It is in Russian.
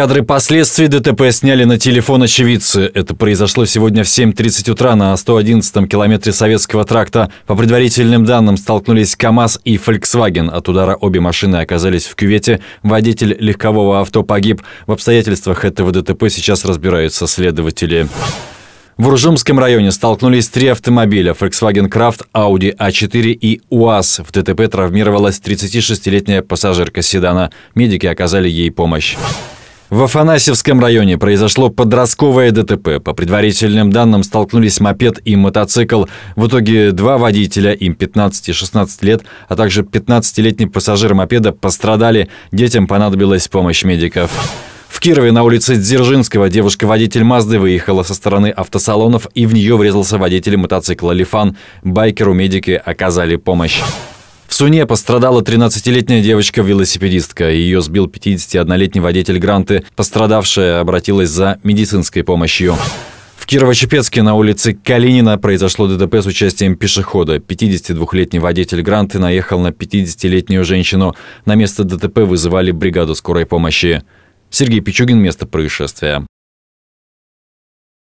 Кадры последствий ДТП сняли на телефон очевидцы. Это произошло сегодня в 7.30 утра на 111-м километре Советского тракта. По предварительным данным, столкнулись КАМАЗ и Volkswagen. От удара обе машины оказались в кювете. Водитель легкового авто погиб. В обстоятельствах этого ДТП сейчас разбираются следователи. В Уржумском районе столкнулись три автомобиля – Volkswagen Kraft, Audi A4 и УАЗ. В ДТП травмировалась 36-летняя пассажирка седана. Медики оказали ей помощь. В Афанасьевском районе произошло подростковое ДТП. По предварительным данным столкнулись мопед и мотоцикл. В итоге два водителя, им 15 и 16 лет, а также 15-летний пассажир мопеда пострадали. Детям понадобилась помощь медиков. В Кирове на улице Дзержинского девушка-водитель Мазды выехала со стороны автосалонов и в нее врезался водитель мотоцикла «Лифан». Байкеру медики оказали помощь. Суне пострадала 13-летняя девочка-велосипедистка. Ее сбил 51-летний водитель Гранты. Пострадавшая обратилась за медицинской помощью. В Кирово-Чепецке на улице Калинина произошло ДТП с участием пешехода. 52-летний водитель Гранты наехал на 50-летнюю женщину. На место ДТП вызывали бригаду скорой помощи. Сергей Пичугин, место происшествия.